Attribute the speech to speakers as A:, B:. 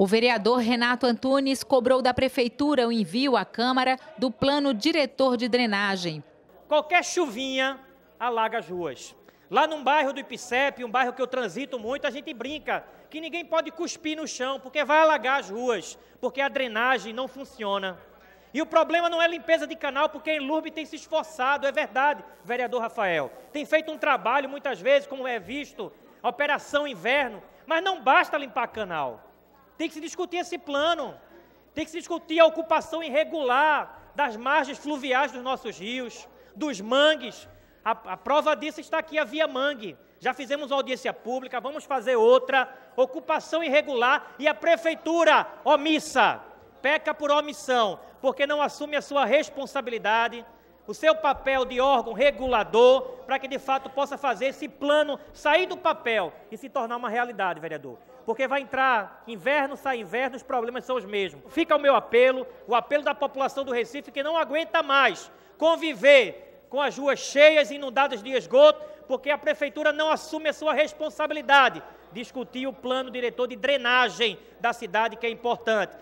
A: O vereador Renato Antunes cobrou da prefeitura o envio à Câmara do plano diretor de drenagem. Qualquer chuvinha
B: alaga as ruas. Lá num bairro do Ipicep, um bairro que eu transito muito, a gente brinca que ninguém pode cuspir no chão, porque vai alagar as ruas, porque a drenagem não funciona. E o problema não é limpeza de canal, porque em Enlurbe tem se esforçado, é verdade, vereador Rafael. Tem feito um trabalho, muitas vezes, como é visto, Operação Inverno, mas não basta limpar canal. Tem que se discutir esse plano. Tem que se discutir a ocupação irregular das margens fluviais dos nossos rios, dos mangues. A, a prova disso está aqui a Via Mangue. Já fizemos uma audiência pública, vamos fazer outra. Ocupação irregular e a prefeitura omissa, peca por omissão, porque não assume a sua responsabilidade o seu papel de órgão regulador, para que de fato possa fazer esse plano sair do papel e se tornar uma realidade, vereador. Porque vai entrar inverno, sai inverno, os problemas são os mesmos. Fica o meu apelo, o apelo da população do Recife que não aguenta mais conviver com as ruas cheias, inundadas de esgoto, porque a prefeitura não assume a sua responsabilidade. Discutir o plano diretor de drenagem da cidade, que é importante.